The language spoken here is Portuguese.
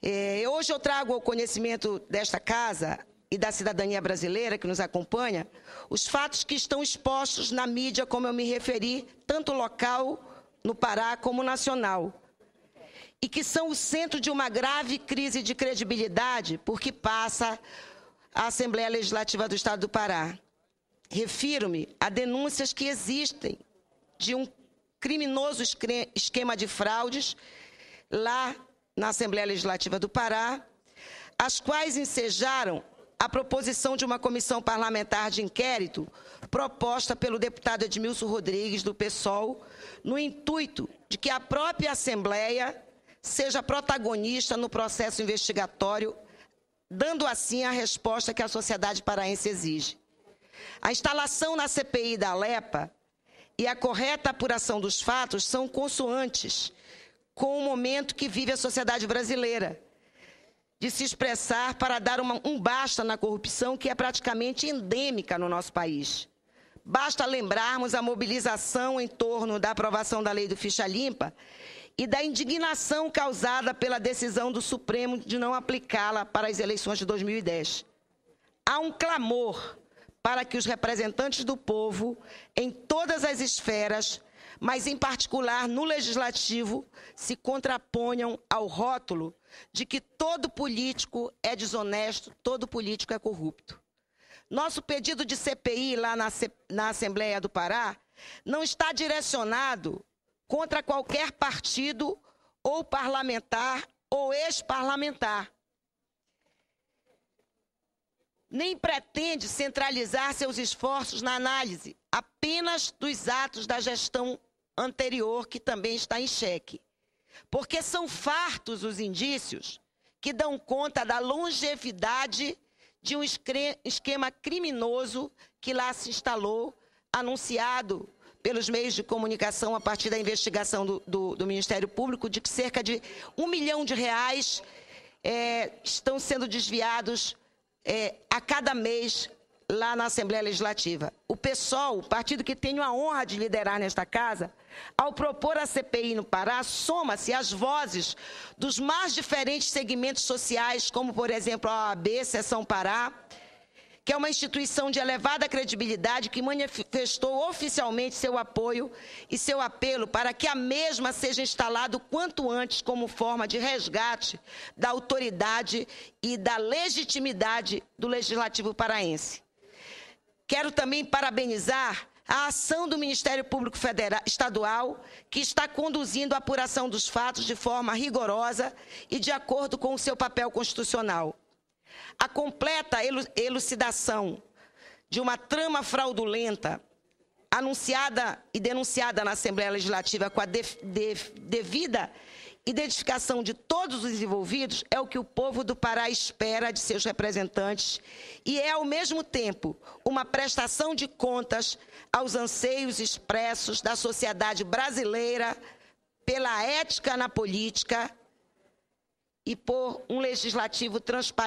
É, hoje eu trago ao conhecimento desta casa e da cidadania brasileira que nos acompanha os fatos que estão expostos na mídia, como eu me referi, tanto local no Pará como nacional, e que são o centro de uma grave crise de credibilidade porque passa a Assembleia Legislativa do Estado do Pará. Refiro-me a denúncias que existem de um criminoso esquema de fraudes lá na Assembleia Legislativa do Pará, as quais ensejaram a proposição de uma comissão parlamentar de inquérito proposta pelo deputado Edmilson Rodrigues, do PSOL, no intuito de que a própria Assembleia seja protagonista no processo investigatório, dando assim a resposta que a sociedade paraense exige. A instalação na CPI da Alepa e a correta apuração dos fatos são consoantes com o momento que vive a sociedade brasileira, de se expressar para dar uma, um basta na corrupção que é praticamente endêmica no nosso país. Basta lembrarmos a mobilização em torno da aprovação da lei do Ficha Limpa e da indignação causada pela decisão do Supremo de não aplicá-la para as eleições de 2010. Há um clamor para que os representantes do povo, em todas as esferas, mas em particular no legislativo, se contraponham ao rótulo de que todo político é desonesto, todo político é corrupto. Nosso pedido de CPI lá na, na Assembleia do Pará não está direcionado contra qualquer partido ou parlamentar ou ex-parlamentar. Nem pretende centralizar seus esforços na análise apenas dos atos da gestão anterior, que também está em xeque. Porque são fartos os indícios que dão conta da longevidade de um esquema criminoso que lá se instalou, anunciado pelos meios de comunicação a partir da investigação do, do, do Ministério Público, de que cerca de um milhão de reais é, estão sendo desviados é, a cada mês lá na Assembleia Legislativa. O PSOL, o partido que tenho a honra de liderar nesta casa, ao propor a CPI no Pará, soma-se às vozes dos mais diferentes segmentos sociais, como, por exemplo, a OAB, Sessão Pará, que é uma instituição de elevada credibilidade que manifestou oficialmente seu apoio e seu apelo para que a mesma seja instalada o quanto antes como forma de resgate da autoridade e da legitimidade do legislativo paraense. Quero também parabenizar a ação do Ministério Público Federal Estadual, que está conduzindo a apuração dos fatos de forma rigorosa e de acordo com o seu papel constitucional. A completa elucidação de uma trama fraudulenta anunciada e denunciada na Assembleia Legislativa com a devida identificação de todos os envolvidos, é o que o povo do Pará espera de seus representantes e é, ao mesmo tempo, uma prestação de contas aos anseios expressos da sociedade brasileira pela ética na política e por um legislativo transparente.